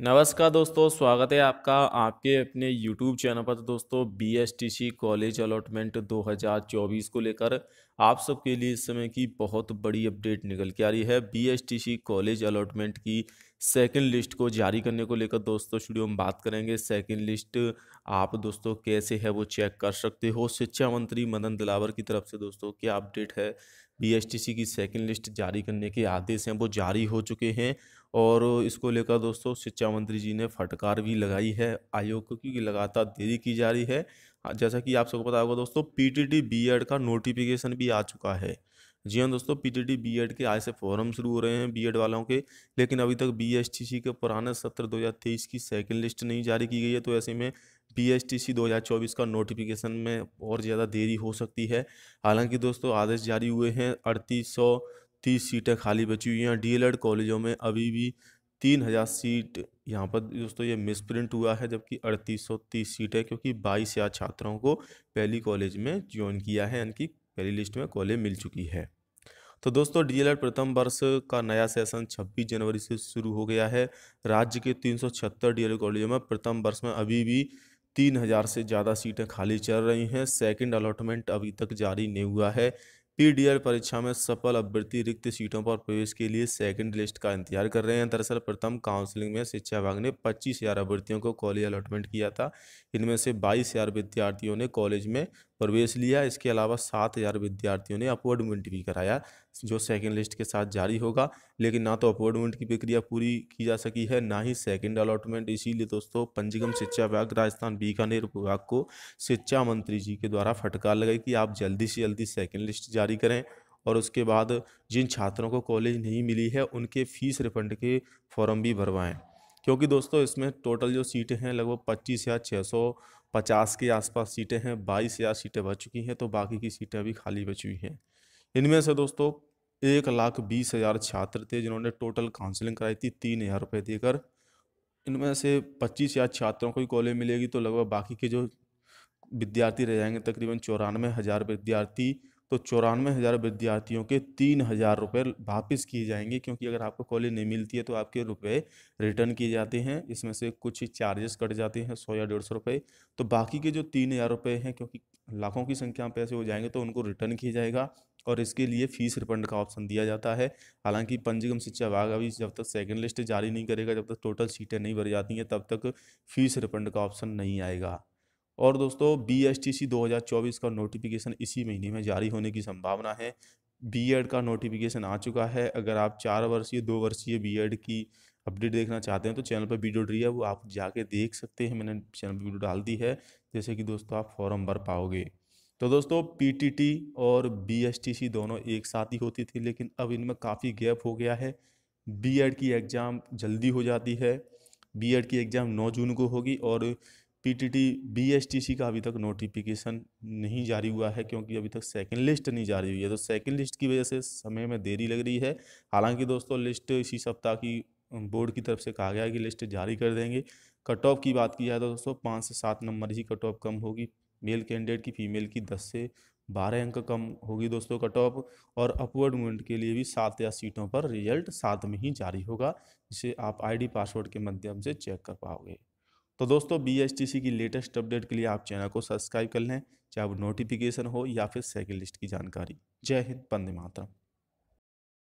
नमस्कार दोस्तों स्वागत है आपका आपके अपने यूट्यूब चैनल पर तो दोस्तों बी कॉलेज अलॉटमेंट 2024 को लेकर आप सबके लिए इस समय की बहुत बड़ी अपडेट निकल के आ रही है बी कॉलेज अलॉटमेंट की सेकंड लिस्ट को जारी करने को लेकर दोस्तों स्टूडियो में बात करेंगे सेकंड लिस्ट आप दोस्तों कैसे है वो चेक कर सकते हो शिक्षा मंत्री मदन दिलावर की तरफ से दोस्तों क्या अपडेट है बीएसटीसी की सेकंड लिस्ट जारी करने के आदेश हैं वो जारी हो चुके हैं और इसको लेकर दोस्तों शिक्षा मंत्री जी ने फटकार भी लगाई है आयोग को क्योंकि लगातार देरी की जा रही है हाँ, जैसा कि आप सबको पता होगा दोस्तों पीटीटी बीएड का नोटिफिकेशन भी आ चुका है जी हाँ दोस्तों बी बीएड के आज से फॉर्म शुरू हो रहे हैं बीएड वालों के लेकिन अभी तक सी के पुराने सत्र 2023 की सेकंड लिस्ट नहीं जारी की गई है तो ऐसे में बी हज़ार चौबीस का नोटिफिकेशन में और ज़्यादा देरी हो सकती है हालांकि दोस्तों आदेश जारी हुए हैं अड़तीस तीस सीटें खाली बची हुई हैं एड कॉलेजों में अभी भी तीन हज़ार सीट यहाँ पर दोस्तों ये मिस प्रिंट हुआ है जबकि अड़तीस सौ तीस सीट है क्योंकि बाईस हज़ार छात्रों को पहली कॉलेज में ज्वाइन किया है यानी कि पहली लिस्ट में कॉलेज मिल चुकी है तो दोस्तों डीएलएड प्रथम वर्ष का नया सेशन 26 जनवरी से शुरू हो गया है राज्य के 376 डीएलएड कॉलेजों में प्रथम वर्ष में अभी भी तीन हज़ार से ज़्यादा सीटें खाली चल रही हैं सेकंड अलॉटमेंट अभी तक जारी नहीं हुआ है पी परीक्षा में सफल अभ्यर्थी रिक्त सीटों पर प्रवेश के लिए सेकंड लिस्ट का इंतजार कर रहे हैं दरअसल प्रथम काउंसलिंग में शिक्षा विभाग ने पच्चीस हज़ार अभ्यर्थियों को कॉलेज अलॉटमेंट किया था इनमें से बाईस हज़ार विद्यार्थियों ने कॉलेज में प्रवेश लिया इसके अलावा सात हज़ार विद्यार्थियों ने अपवर्डमेंट भी कराया जो सेकेंड लिस्ट के साथ जारी होगा लेकिन ना तो अपॉइंटमेंट की प्रक्रिया पूरी की जा सकी है ना ही सेकेंड अलॉटमेंट इसीलिए दोस्तों पंजीकम शिक्षा विभाग राजस्थान बीकानेर विभाग को शिक्षा मंत्री जी के द्वारा फटकार लगाई कि आप जल्दी से जल्दी सेकेंड लिस्ट जारी करें और उसके बाद जिन छात्रों को कॉलेज नहीं मिली है उनके फीस रिफंड के फॉर्म भी भरवाएँ क्योंकि दोस्तों इसमें टोटल जो सीटें हैं लगभग पच्चीस हज़ार छः सौ पचास के आसपास सीटें हैं बाईस हज़ार सीटें बच चुकी हैं तो बाकी की सीटें अभी खाली बची हुई हैं इनमें से दोस्तों एक लाख बीस हज़ार छात्र थे जिन्होंने टोटल काउंसलिंग कराई थी तीन हज़ार रुपये देकर इनमें से पच्चीस हज़ार छात्रों को ही कॉलेज मिलेगी तो लगभग बाकी के जो विद्यार्थी रह जाएंगे तकरीबन चौरानवे हज़ार विद्यार्थी तो चौरानवे हज़ार विद्यार्थियों के तीन हज़ार रुपये वापस किए जाएंगे क्योंकि अगर आपको कॉलेज नहीं मिलती है तो आपके रुपए रिटर्न किए जाते हैं इसमें से कुछ चार्जेस कट जाते हैं सौ या डेढ़ सौ रुपये तो बाकी के जो तीन हज़ार रुपये हैं क्योंकि लाखों की संख्या में पैसे हो जाएंगे तो उनको रिटर्न किया जाएगा और इसके लिए फीस रिफंड का ऑप्शन दिया जाता है हालांकि पंजीकम शिक्षा विभाग अभी जब तक सेकंड लिस्ट जारी नहीं करेगा जब तक टोटल सीटें नहीं भरी जाती हैं तब तक फीस रिफंड का ऑप्शन नहीं आएगा और दोस्तों बी एस टी सी दो हज़ार चौबीस का नोटिफिकेशन इसी महीने में जारी होने की संभावना है बी एड e का नोटिफिकेशन आ चुका है अगर आप चार वर्षीय दो वर्षीय बी एड e की अपडेट देखना चाहते हैं तो चैनल पर वीडियो डी है वो आप जाके देख सकते हैं मैंने चैनल पर वीडियो डाल दी है जैसे कि दोस्तों आप फॉर्म भर पाओगे तो दोस्तों पीटीटी और बीएसटीसी दोनों एक साथ ही होती थी लेकिन अब इनमें काफ़ी गैप हो गया है बीएड की एग्ज़ाम जल्दी हो जाती है बीएड की एग्ज़ाम 9 जून को होगी और पीटीटी बीएसटीसी का अभी तक नोटिफिकेशन नहीं जारी हुआ है क्योंकि अभी तक सेकंड लिस्ट नहीं जारी हुई है तो सेकंड लिस्ट की वजह से समय में देरी लग रही है हालांकि दोस्तों लिस्ट इसी सप्ताह की बोर्ड की तरफ से कहा गया है कि लिस्ट जारी कर देंगे कट ऑफ की बात की जाए तो दोस्तों पाँच से सात नंबर ही कट ऑफ कम होगी मेल कैंडिडेट की फ़ीमेल की दस से बारह अंक कम होगी दोस्तों कट ऑफ और अपवर्ड मूवमेंट के लिए भी सात या सीटों पर रिजल्ट साथ में ही जारी होगा जिसे आप आईडी पासवर्ड के माध्यम से चेक कर पाओगे तो दोस्तों बी की लेटेस्ट अपडेट के लिए आप चैनल को सब्सक्राइब कर लें चाहे वो नोटिफिकेशन हो या फिर साइकिल लिस्ट की जानकारी जय हिंद पंदे मातरम